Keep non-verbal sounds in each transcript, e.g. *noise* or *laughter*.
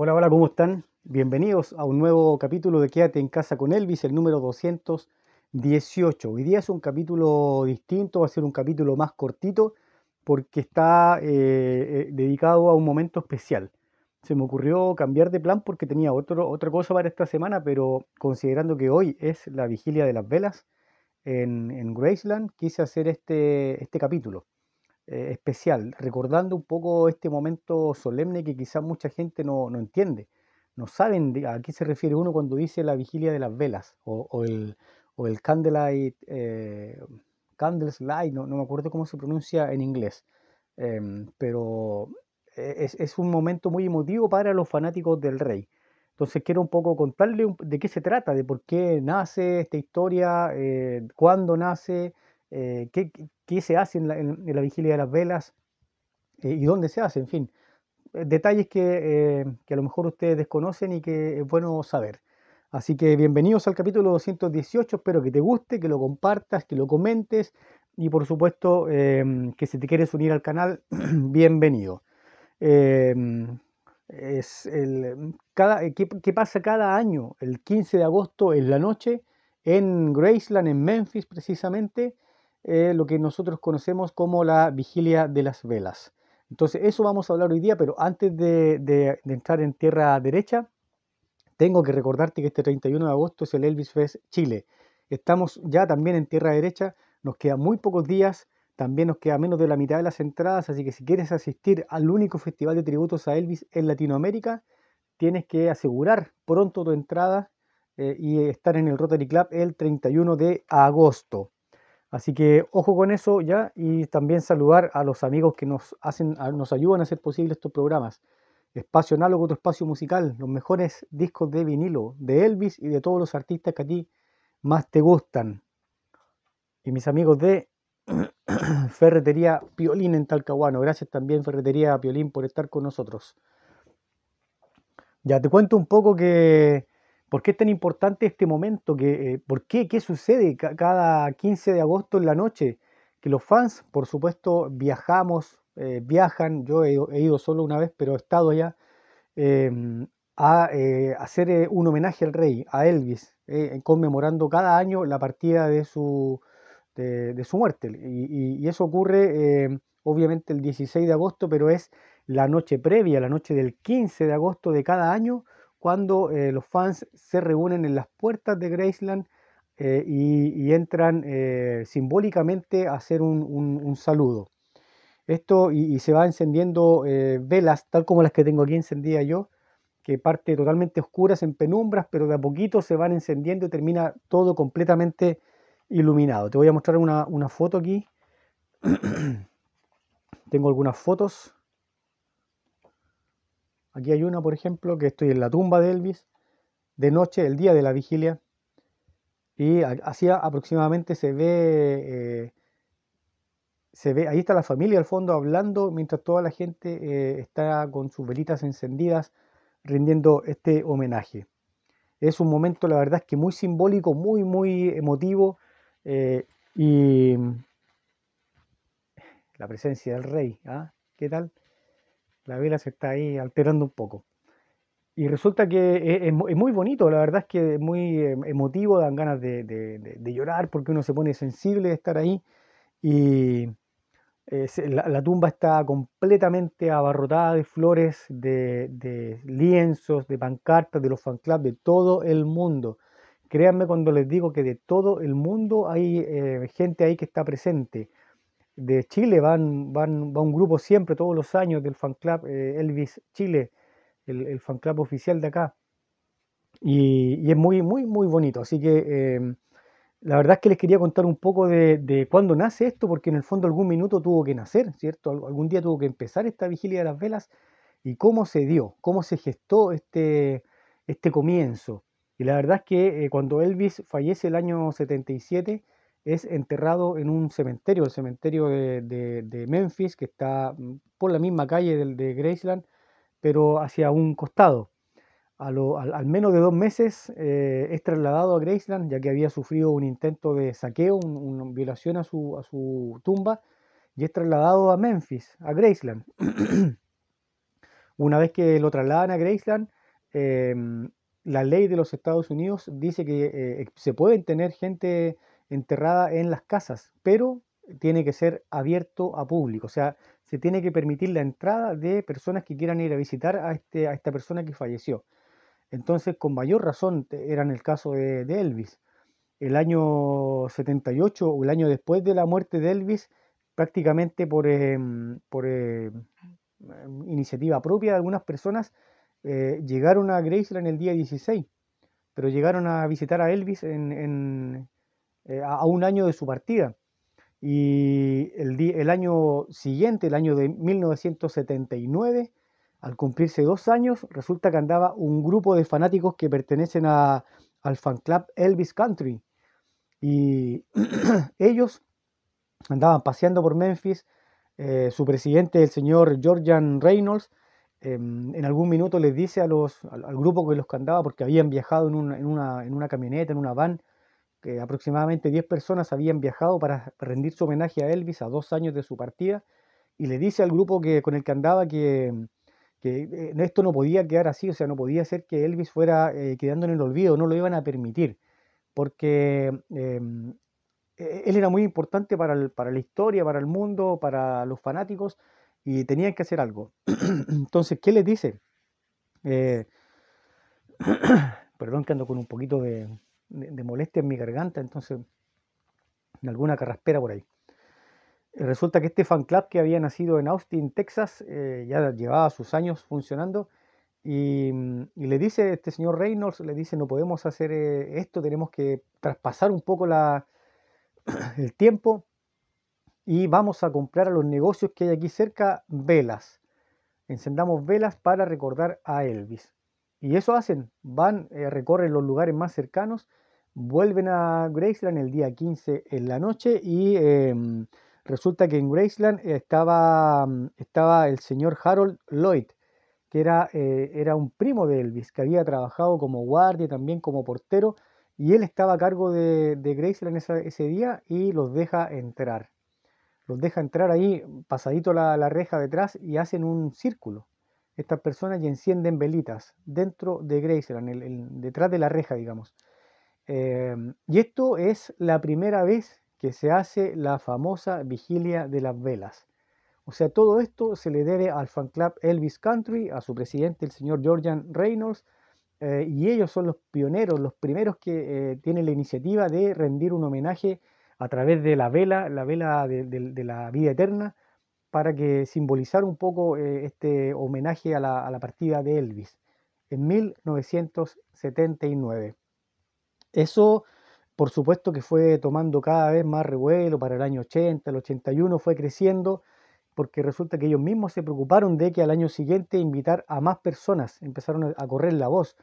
Hola, hola, ¿cómo están? Bienvenidos a un nuevo capítulo de Quédate en casa con Elvis, el número 218. Hoy día es un capítulo distinto, va a ser un capítulo más cortito porque está eh, eh, dedicado a un momento especial. Se me ocurrió cambiar de plan porque tenía otro, otra cosa para esta semana, pero considerando que hoy es la vigilia de las velas en, en Graceland, quise hacer este, este capítulo. Eh, especial, recordando un poco este momento solemne que quizás mucha gente no, entiende, no saben a qué se refiere uno cuando dice la vigilia de las velas o, el, o el candlelight, eh, candles light, no, me acuerdo cómo se pronuncia en inglés, em, pero e, es, es, un momento muy emotivo para los fanáticos del rey. Entonces quiero un poco contarle de qué se trata, de por qué nace esta historia, eh, cuándo nace, eh, qué, se hace en la, en, la, vigilia de las velas eh, y dónde se hace, en fin. Eh, detalles que, a lo mejor ustedes desconocen y que es bueno saber. Así que bienvenidos al capítulo 218, espero que te guste, que lo compartas, que lo comentes y por supuesto em, que si te quieres unir al canal, *clears throat* bienvenido. Em, ¿Qué pasa cada año, el 15 de agosto en la noche, en Graceland, en Memphis precisamente, eh, lo que nosotros conocemos como la vigilia de las velas. Entonces, eso vamos a hablar hoy día, pero antes de, entrar en tierra derecha, tengo que recordarte que este 31 de agosto es el Elvis Fest Chile. Estamos ya también en tierra derecha, nos quedan muy pocos días, también nos queda menos de la mitad de las entradas, así que si quieres asistir al único festival de tributos a Elvis en Latinoamérica, tienes que asegurar pronto tu entrada eh, y estar en el Rotary Club el 31 de agosto. Así que ojo con eso ya y también saludar a los amigos que nos, hacen, nos ayudan a hacer posible estos programas. Espacio Análogo, tu espacio musical, los mejores discos de vinilo de Elvis y de todos los artistas que a ti más te gustan. Y mis amigos de *clears throat* Ferretería Piolín en Talcahuano, gracias también Ferretería Piolín por estar con nosotros. Ya te cuento un poco que ¿Por qué es tan importante este momento? ¿Qué, eh, ¿Por por qué qué sucede cada 15 de agosto en la noche? Que los fans, por supuesto, viajamos, eh, viajan, yo he, ido solo una vez, pero he estado allá, em, a eh, hacer eh, un homenaje al rey, a Elvis, conmemorando cada año la partida de su, de, su muerte. Y, y eso ocurre em, obviamente el 16 de agosto, pero es la noche previa, la noche del 15 de agosto de cada año cuando eh, los fans se reúnen en las puertas de Graceland eh, y, entran eh, simbólicamente a hacer un, saludo. Esto y, se va encendiendo velas, tal como las que tengo aquí encendidas yo, que parte totalmente oscuras en penumbras, pero de a poquito se van encendiendo y termina todo completamente iluminado. Te voy a mostrar una, una foto aquí. *clears throat* tengo algunas fotos. Aquí hay una, por ejemplo, que estoy en la tumba de Elvis, de noche, el día de la vigilia, y así aproximadamente se ve, eh, se ve, ahí está la familia al fondo hablando, mientras toda la gente eh, está con sus velitas encendidas rindiendo este homenaje. Es un momento, la verdad es que muy simbólico, muy, muy emotivo, eh, y la presencia del rey, ¿ah? ¿qué tal? La vela se está ahí alterando un poco. Y resulta que e, es, muy bonito, la verdad es que es muy eh, emotivo, dan ganas de, llorar porque uno se pone sensible de estar ahí. Y eh, la, tumba está completamente abarrotada de flores, de, lienzos, de pancartas, de los fan de todo el mundo. Créanme cuando les digo que de todo el mundo hay eh, gente ahí que está presente de Chile, van, van, va un grupo siempre, todos los años, del fan club eh, Elvis Chile, el, el, fan club oficial de acá. Y, es muy, muy, muy bonito. Así que em, la verdad es que les quería contar un poco de, cuándo nace esto, porque en el fondo algún minuto tuvo que nacer, ¿cierto? Algún día tuvo que empezar esta vigilia de las velas y cómo se dio, cómo se gestó este, este comienzo. Y la verdad es que eh, cuando Elvis fallece el año 77, es enterrado en un cementerio, el cementerio de, Memphis, que está mm, por la misma calle del de Graceland, pero hacia un costado. al, menos de dos meses eh, es trasladado a Graceland, ya que había sufrido un intento de saqueo, una violación a su, tumba, y es trasladado a Memphis, a Graceland. *clears throat* una vez que lo trasladan a Graceland, em, la ley de los Estados Unidos dice que eh, se pueden tener gente enterrada en las casas, pero tiene que ser abierto a público, o sea, se tiene que permitir la entrada de personas que quieran ir a visitar a, este, a esta persona que falleció. Entonces, con mayor razón, era en el caso de, Elvis. El año 78 o el año después de la muerte de Elvis, prácticamente por, em, por eh, em, iniciativa propia de algunas personas, eh, llegaron a Graceland el día 16, pero llegaron a visitar a Elvis en, eh, a, un año de su partida. Y el, año siguiente, el año de 1979, al cumplirse dos años, resulta que andaba un grupo de fanáticos que pertenecen a, al fan club Elvis Country. Y *clears throat* ellos andaban paseando por Memphis. Eh, su presidente, el señor Georgian Reynolds, em, en algún minuto les dice a los, al, grupo que los cantaba, porque habían viajado en, una, en una camioneta, en una van, que aproximadamente 10 personas habían viajado para rendir su homenaje a Elvis a dos años de su partida, y le dice al grupo que, con el que andaba que, que eh, esto no podía quedar así, o sea, no podía ser que Elvis fuera eh, quedando en el olvido, no lo iban a permitir, porque em, e, él era muy importante para, la historia, para el mundo, para los fanáticos, y tenían que hacer algo. *clears throat* Entonces, ¿qué les dice? Eh, *clears throat* perdón que ando con un poquito de, de, molestia en mi garganta, entonces en alguna carraspera por ahí. Eh, resulta que este fan club que había nacido en Austin, Texas, eh, ya llevaba sus años funcionando mm, y, le dice este señor Reynolds, le dice no podemos hacer eh, esto, tenemos que traspasar un poco la, *clears throat* el tiempo y vamos a comprar a los negocios que hay aquí cerca velas. Encendamos velas para recordar a Elvis. Y eso hacen, van, recorren los lugares más cercanos vuelven a Graceland el día 15 en la noche y em, resulta que en Graceland estaba, mm, estaba el señor Harold Lloyd, que era, eh, era un primo de Elvis, que había trabajado como guardia también como portero, y él estaba a cargo de, Graceland ese día y los deja entrar. Los deja entrar ahí, pasadito la, la reja detrás, y hacen un círculo. Estas personas y encienden velitas dentro de Graceland, detrás de la reja, digamos. Em, y esto es la primera vez que se hace la famosa vigilia de las velas. O sea, todo esto se le debe al fan club Elvis Country, a su presidente, el señor Georgian Reynolds, eh, y ellos son los pioneros, los primeros que eh, tienen la iniciativa de rendir un homenaje a través de la vela, la vela de, la vida eterna, para que simbolizar un poco eh, este homenaje a la, a la partida de Elvis en 1979. Eso, por supuesto, que fue tomando cada vez más revuelo para el año 80, el 81 fue creciendo, porque resulta que ellos mismos se preocuparon de que al año siguiente invitar a más personas, empezaron a correr la voz.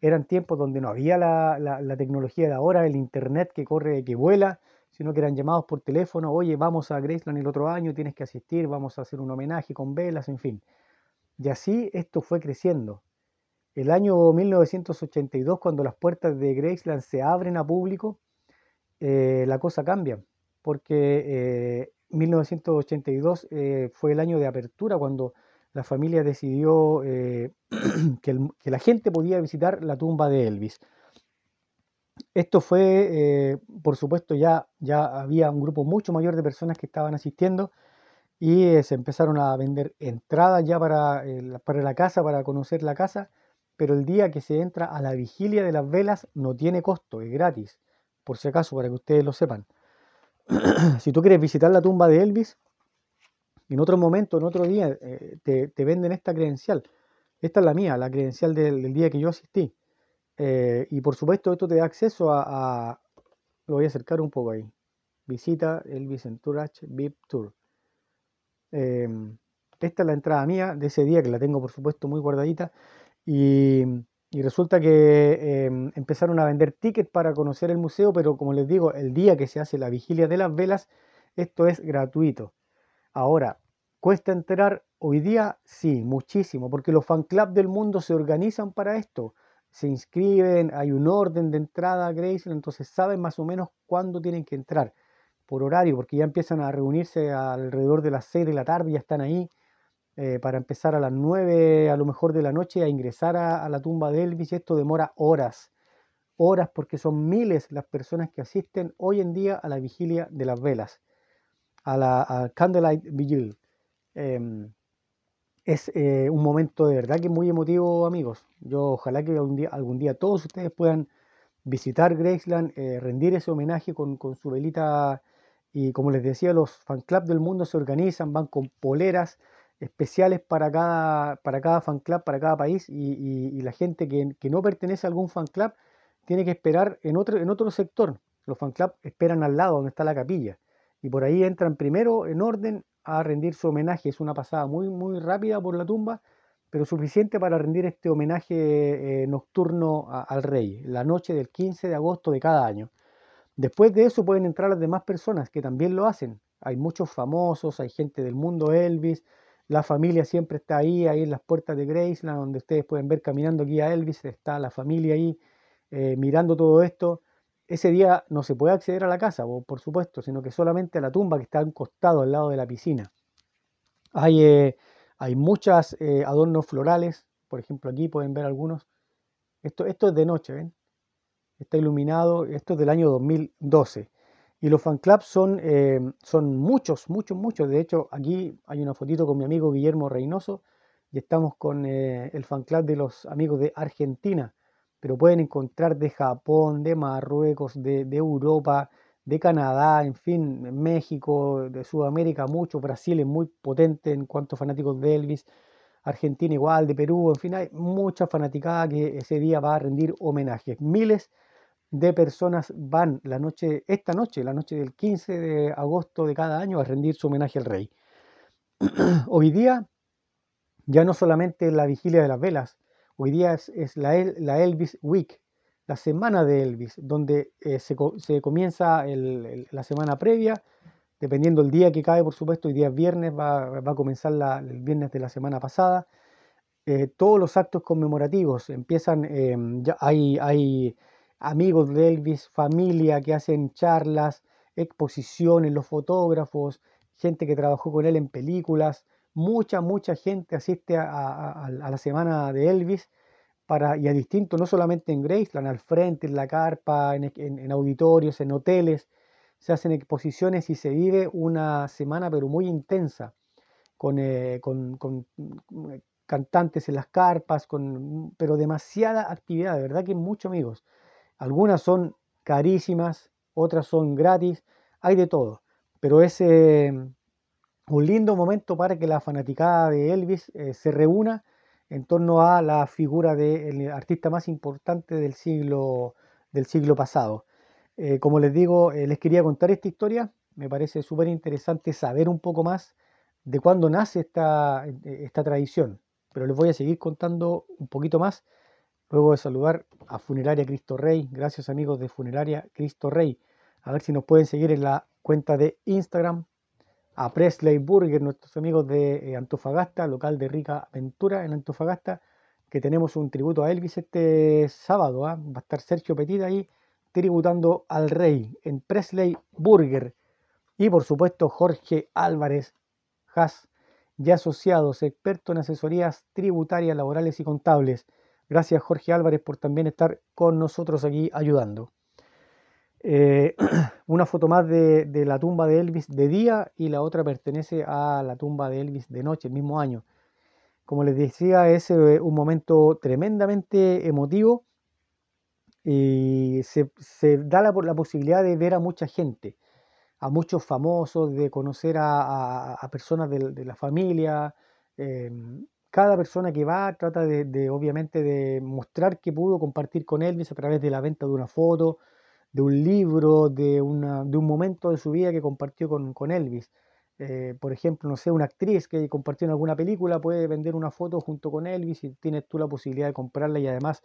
Eran tiempos donde no había la, tecnología de ahora, el internet que corre, que vuela, sino que eran llamados por teléfono, oye, vamos a Graceland el otro año, tienes que asistir, vamos a hacer un homenaje con velas, en fin. Y así esto fue creciendo. El año 1982, cuando las puertas de Graceland se abren a público, eh, la cosa cambia, porque 1982 eh, eh, fue el año de apertura, cuando la familia decidió *clears throat* que, la gente podía visitar la tumba de Elvis. Esto fue, por supuesto, ya, ya había un grupo mucho mayor de personas que estaban asistiendo y se empezaron a vender entradas ya para la casa, para conocer la casa pero el día que se entra a la vigilia de las velas no tiene costo, es gratis, por si acaso, para que ustedes lo sepan. *clears throat* si tú quieres visitar la tumba de Elvis, en otro momento, en otro día, eh, te, te, venden esta credencial. Esta es la mía, la credencial del, día que yo asistí. Eh, y por supuesto, esto te da acceso a, Lo voy a acercar un poco ahí. Visita Elvis Entourage VIP Tour. Eh, esta es la entrada mía de ese día, que la tengo por supuesto muy guardadita. Y, resulta que em, empezaron a vender tickets para conocer el museo, pero como les digo, el día que se hace la vigilia de las velas, esto es gratuito. Ahora, ¿cuesta entrar hoy día? Sí, muchísimo, porque los fan club del mundo se organizan para esto. Se inscriben, hay un orden de entrada a entonces saben más o menos cuándo tienen que entrar por horario, porque ya empiezan a reunirse alrededor de las 6 de la tarde, ya están ahí eh, para empezar a las 9 a lo mejor de la noche a ingresar a, la tumba de Elvis esto demora horas, horas porque son miles las personas que asisten hoy en día a la vigilia de las velas, a la Candlelight Vigil. Em, es eh, un momento de verdad que muy emotivo amigos. Yo ojalá que algún día, todos ustedes puedan visitar Graceland, eh, rendir ese homenaje con, su velita y como les decía, los fan club del mundo se organizan, van con poleras, especiales para cada, para cada fan club, para cada país, y, la gente que, no pertenece a algún fan club tiene que esperar en otro, sector. Los fan club esperan al lado donde está la capilla, y por ahí entran primero en orden a rendir su homenaje. Es una pasada muy, muy rápida por la tumba, pero suficiente para rendir este homenaje eh, nocturno al rey, la noche del 15 de agosto de cada año. Después de eso pueden entrar las demás personas que también lo hacen. Hay muchos famosos, hay gente del mundo Elvis, la familia siempre está ahí, ahí en las puertas de Graceland, donde ustedes pueden ver caminando aquí a Elvis, está la familia ahí eh, mirando todo esto. Ese día no se puede acceder a la casa, por supuesto, sino que solamente a la tumba que está a costado, al lado de la piscina. Hay, eh, hay muchos eh, adornos florales, por ejemplo aquí pueden ver algunos. Esto, esto es de noche, ¿ven? Está iluminado, esto es del año 2012. Y los fanclubs son, eh, son muchos, muchos, muchos. De hecho, aquí hay una fotito con mi amigo Guillermo Reynoso y estamos con eh, el fanclub de los amigos de Argentina. Pero pueden encontrar de Japón, de Marruecos, de, Europa, de Canadá, en fin, México, de Sudamérica, mucho. Brasil es muy potente en cuanto a fanáticos de Elvis. Argentina igual, de Perú, en fin, hay mucha fanaticada que ese día va a rendir homenaje. Miles de personas van la noche, esta noche, la noche del 15 de agosto de cada año, a rendir su homenaje al rey. *clears throat* hoy día, ya no solamente la vigilia de las velas, hoy día es, la, la, Elvis Week, la semana de Elvis, donde eh, se, comienza la semana previa, dependiendo el día que cae, por supuesto, hoy día es viernes, va, a comenzar el viernes de la semana pasada. Eh, todos los actos conmemorativos empiezan, em, ya hay, hay amigos de Elvis, familia que hacen charlas, exposiciones, los fotógrafos, gente que trabajó con él en películas, mucha, mucha gente asiste a, la semana de Elvis para, y a distintos, no solamente en Graceland, al frente, en la carpa, e-, en, auditorios, en hoteles, se hacen exposiciones y se vive una semana pero muy intensa, con, eh, mm, eh, cantantes en las carpas, con, mm, pero demasiada actividad, de verdad que muchos amigos. Algunas son carísimas, otras son gratis, hay de todo. Pero es eh, un lindo momento para que la fanaticada de Elvis eh, se reúna en torno a la figura del artista más importante del siglo, del siglo pasado. Eh, como les digo, les quería contar esta historia. Me parece súper interesante saber un poco más de cuándo nace esta, esta tradición. Pero les voy a seguir contando un poquito más Luego de saludar a Funeraria Cristo Rey, gracias amigos de Funeraria Cristo Rey. A ver si nos pueden seguir en la cuenta de Instagram, a Presley Burger, nuestros amigos de eh, Antofagasta, local de Rica Ventura en Antofagasta, que tenemos un tributo a Elvis este sábado. ¿ah? Va a estar Sergio Petit ahí tributando al rey en Presley Burger. Y por supuesto Jorge Álvarez Haas ya asociados, experto en asesorías tributarias, laborales y contables. Gracias Jorge Álvarez por también estar con nosotros aquí ayudando. Eh, *clears throat* una foto más de, la tumba de Elvis de día y la otra pertenece a la tumba de Elvis de noche, el mismo año. Como les decía, es eh, un momento tremendamente emotivo y se, da la, posibilidad de ver a mucha gente, a muchos famosos, de conocer a, personas de, la familia, em, cada persona que va trata de, obviamente de mostrar que pudo compartir con Elvis a través de la venta de una foto, de un libro, de, un momento de su vida que compartió con, Elvis. Eh, por ejemplo, no sé, una actriz que compartió en alguna película puede vender una foto junto con Elvis y tienes tú la posibilidad de comprarla y además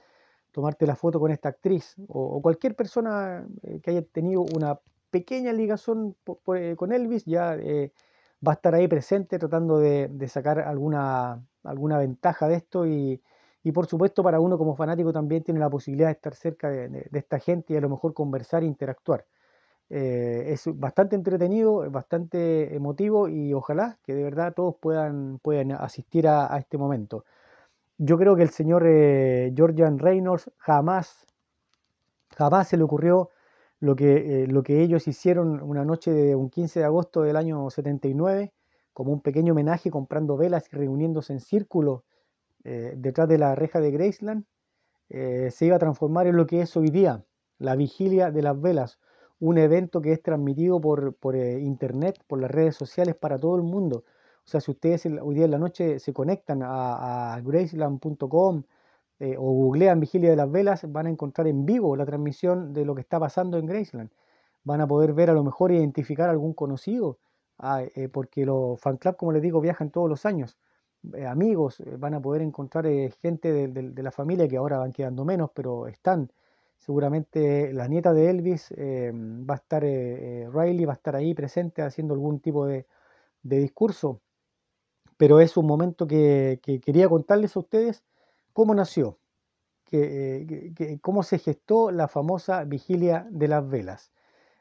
tomarte la foto con esta actriz o, cualquier persona eh, que haya tenido una pequeña ligación eh, con Elvis ya va a estar ahí presente tratando de sacar alguna alguna ventaja de esto y, y por supuesto para uno como fanático también tiene la posibilidad de estar cerca de, esta gente y a lo mejor conversar e interactuar. Eh, es bastante entretenido, es bastante emotivo y ojalá que de verdad todos puedan, puedan asistir a, este momento. Yo creo que el señor Georgian eh, Reynolds jamás, jamás se le ocurrió lo que, eh, lo que ellos hicieron una noche de un 15 de agosto del año 79 como un pequeño homenaje comprando velas y reuniéndose en círculo eh, detrás de la reja de Graceland, eh, se iba a transformar en lo que es hoy día la vigilia de las velas, un evento que es transmitido por, eh, internet, por las redes sociales para todo el mundo. O sea, si ustedes hoy día en la noche se conectan a, graceland.com o googlean Vigilia de las Velas, van a encontrar en vivo la transmisión de lo que está pasando en Graceland. Van a poder ver a lo mejor identificar a algún conocido Ah, eh, eh, porque los fan club, como les digo, viajan todos los años. Eh, amigos, van a poder encontrar gente de, la familia que ahora van quedando menos, pero están. Seguramente la nieta de Elvis va a estar, Riley va a estar ahí presente haciendo algún tipo de, discurso. Pero es un momento que, quería contarles a ustedes cómo nació, que, cómo se gestó la famosa vigilia de las velas.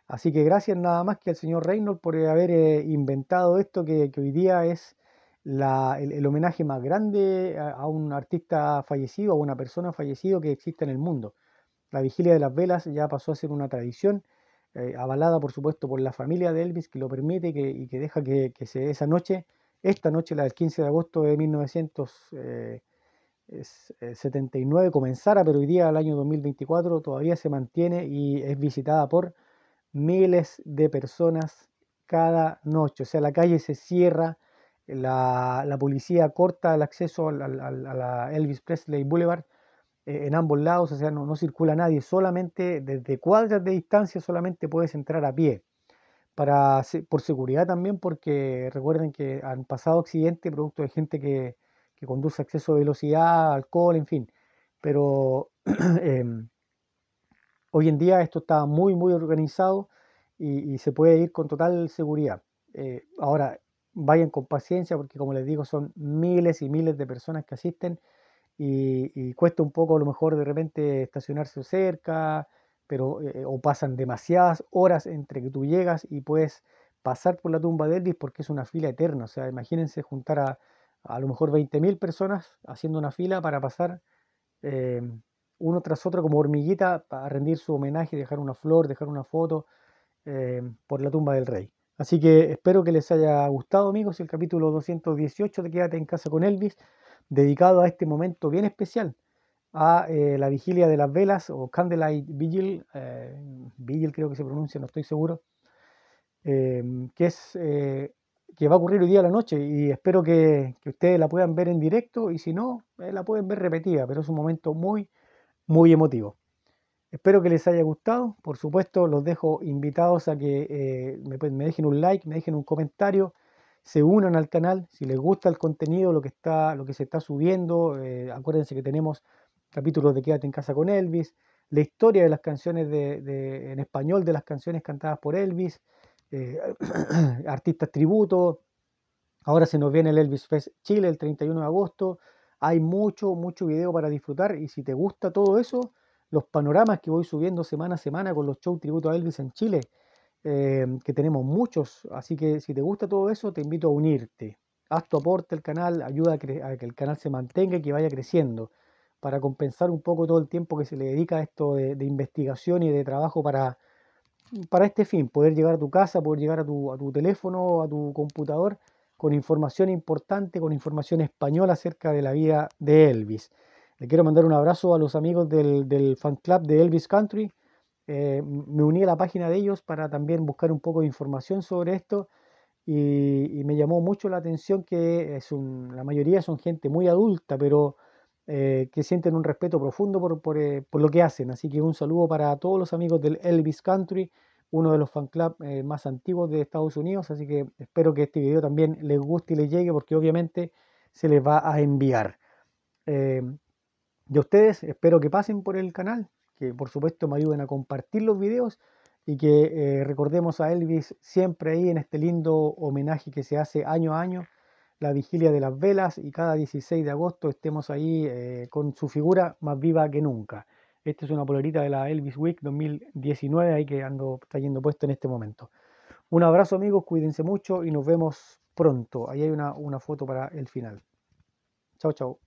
Así que gracias nada más que al señor Reynolds por eh, haber eh, inventado esto que, hoy día es el, homenaje más grande a, un artista fallecido, a una persona fallecida que existe en el mundo. La vigilia de las velas ya pasó a ser una tradición, eh, avalada por supuesto por la familia de Elvis, que lo permite y que deja que, se, esa noche, esta noche, la del 15 de agosto de 1979, comenzara, pero hoy día, al año 2024, todavía se mantiene y es visitada por miles de personas cada noche. O sea, la calle se cierra, la, policía corta el acceso a, la Elvis Presley Boulevard eh, en ambos lados, o sea, no, no, circula nadie, solamente desde cuadras de distancia solamente puedes entrar a pie. Para, por seguridad también, porque recuerden que han pasado accidentes producto de gente que, que conduce a exceso de velocidad, alcohol, en fin. Pero *clears throat* em, Hoy en día esto está muy, muy organizado y, se puede ir con total seguridad. Eh, ahora, vayan con paciencia porque como les digo, son miles y miles de personas que asisten y, cuesta un poco a lo mejor de repente estacionarse cerca, pero eh, o pasan demasiadas horas entre que tú llegas y puedes pasar por la tumba de Elvis porque es una fila eterna. O sea, imagínense juntar a lo mejor 20.000 personas haciendo una fila para pasar eh, uno tras otro como hormiguita para rendir su homenaje, dejar una flor, dejar una foto eh, por la tumba del rey. Así que espero que les haya gustado, amigos, el capítulo 218 de Quédate en casa con Elvis, dedicado a este momento bien especial, a eh, la vigilia de las velas o Candlelight Vigil, eh, Vigil creo que se pronuncia, no estoy seguro, que, es, que va a ocurrir hoy día a la noche y espero que ustedes la puedan ver en directo y si no, la pueden ver repetida, pero es un momento muy, muy emotivo. Espero que les haya gustado. Por supuesto, los dejo invitados a que eh, me, dejen un like, me dejen un comentario, se unan al canal. Si les gusta el contenido, lo que, está, lo que se está subiendo, eh, acuérdense que tenemos capítulos de Quédate en casa con Elvis, la historia de las canciones de, en español de las canciones cantadas por Elvis, eh, *clears throat* artistas tributo. Ahora se nos viene el Elvis Fest Chile el 31 de agosto. Hay mucho, mucho video para disfrutar y si te gusta todo eso, los panoramas que voy subiendo semana a semana con los shows tributo a Elvis en Chile, em, que tenemos muchos, así que si te gusta todo eso, te invito a unirte. Haz tu aporte al canal, ayuda a, que el canal se mantenga y que vaya creciendo, para compensar un poco todo el tiempo que se le dedica a esto de, investigación y de trabajo para, para este fin, poder llegar a tu casa, poder llegar a tu, a tu teléfono, a tu computador con información importante, con información española acerca de la vida de Elvis. Le quiero mandar un abrazo a los amigos del, fan club de Elvis Country. Eh, me uní a la página de ellos para también buscar un poco de información sobre esto y, me llamó mucho la atención que la mayoría son gente muy adulta, pero eh, que sienten un respeto profundo eh, por lo que hacen. Así que un saludo para todos los amigos del Elvis Country uno de los fan eh, más antiguos de Estados Unidos, así que espero que este video también les guste y les llegue porque obviamente se les va a enviar. Eh, y ustedes espero que pasen por el canal, que por supuesto me ayuden a compartir los videos y que eh, recordemos a Elvis siempre ahí en este lindo homenaje que se hace año a año, la vigilia de las velas y cada 16 de agosto estemos ahí con su figura más viva que nunca. Esta es una polerita de la Elvis Week 2019, ahí que ando yendo puesto en este momento. Un abrazo amigos, cuídense mucho y nos vemos pronto. Ahí hay una, una foto para el final. Chao, chao.